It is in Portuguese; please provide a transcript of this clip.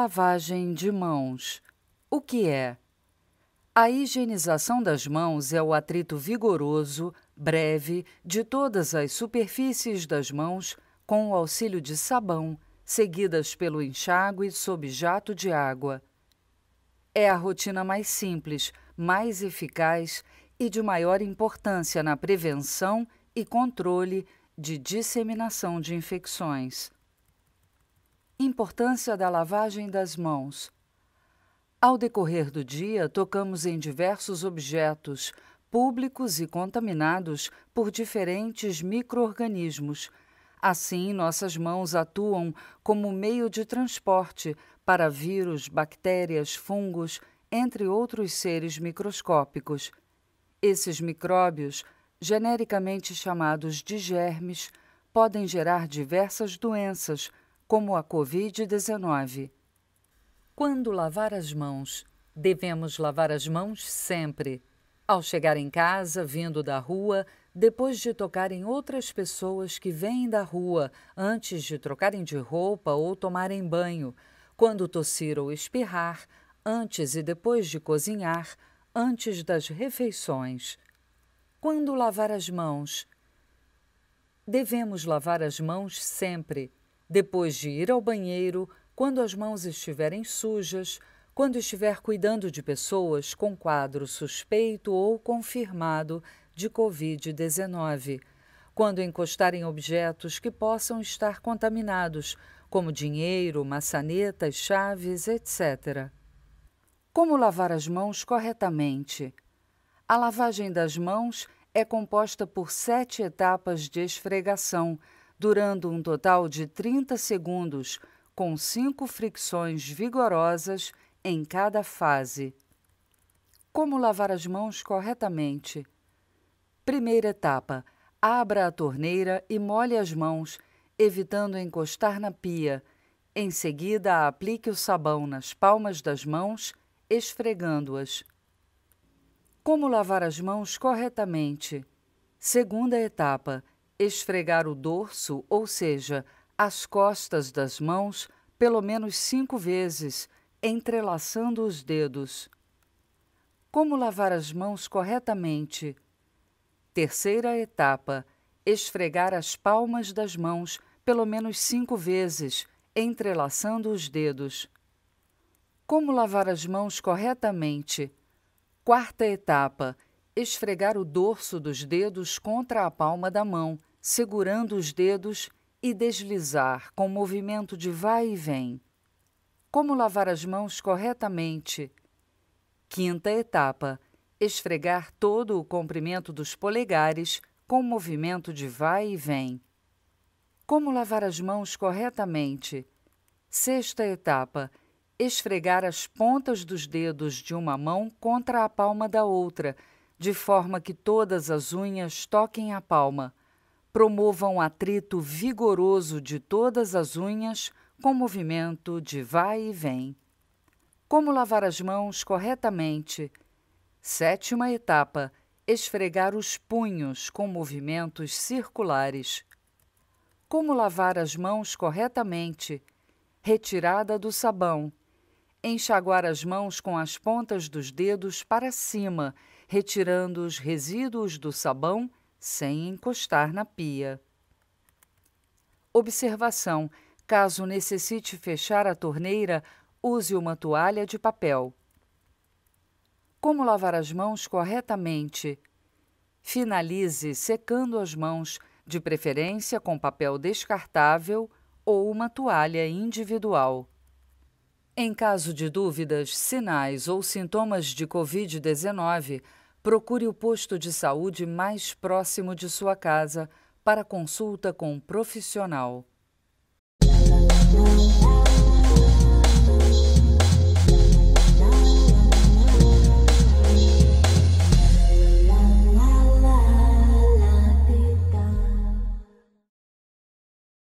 Lavagem de mãos. O que é? A higienização das mãos é o atrito vigoroso, breve, de todas as superfícies das mãos com o auxílio de sabão, seguidas pelo enxágue sob jato de água. É a rotina mais simples, mais eficaz e de maior importância na prevenção e controle de disseminação de infecções. Importância da lavagem das mãos. Ao decorrer do dia, tocamos em diversos objetos, públicos e contaminados por diferentes microorganismos. Assim, nossas mãos atuam como meio de transporte para vírus, bactérias, fungos, entre outros seres microscópicos. Esses micróbios, genericamente chamados de germes, podem gerar diversas doenças, como a Covid-19. Quando lavar as mãos, devemos lavar as mãos sempre. Ao chegar em casa, vindo da rua, depois de tocarem outras pessoas que vêm da rua, antes de trocarem de roupa ou tomarem banho, quando tossir ou espirrar, antes e depois de cozinhar, antes das refeições. Quando lavar as mãos? Devemos lavar as mãos sempre. Depois de ir ao banheiro, quando as mãos estiverem sujas, quando estiver cuidando de pessoas com quadro suspeito ou confirmado de Covid-19, quando encostar em objetos que possam estar contaminados, como dinheiro, maçanetas, chaves, etc. Como lavar as mãos corretamente? A lavagem das mãos é composta por sete etapas de esfregação durando um total de 30 segundos, com cinco fricções vigorosas em cada fase. Como lavar as mãos corretamente? Primeira etapa: abra a torneira e molhe as mãos, evitando encostar na pia. Em seguida, aplique o sabão nas palmas das mãos, esfregando-as. Como lavar as mãos corretamente? Segunda etapa: esfregar o dorso, ou seja, as costas das mãos, pelo menos cinco vezes, entrelaçando os dedos. Como lavar as mãos corretamente? Terceira etapa: esfregar as palmas das mãos pelo menos cinco vezes, entrelaçando os dedos. Como lavar as mãos corretamente? Quarta etapa: esfregar o dorso dos dedos contra a palma da mão, segurando os dedos e deslizar com movimento de vai e vem. Como lavar as mãos corretamente? Quinta etapa: esfregar todo o comprimento dos polegares com movimento de vai e vem. Como lavar as mãos corretamente? Sexta etapa: esfregar as pontas dos dedos de uma mão contra a palma da outra, de forma que todas as unhas toquem a palma promovam um atrito vigoroso de todas as unhas com movimento de vai e vem. Como lavar as mãos corretamente? Sétima etapa: esfregar os punhos com movimentos circulares. Como lavar as mãos corretamente? Retirada do sabão. Enxaguar as mãos com as pontas dos dedos para cima, retirando os resíduos do sabão sem encostar na pia. Observação: caso necessite fechar a torneira, use uma toalha de papel. Como lavar as mãos corretamente? Finalize secando as mãos, de preferência com papel descartável ou uma toalha individual. Em caso de dúvidas, sinais ou sintomas de Covid-19, procure o posto de saúde mais próximo de sua casa para consulta com um profissional.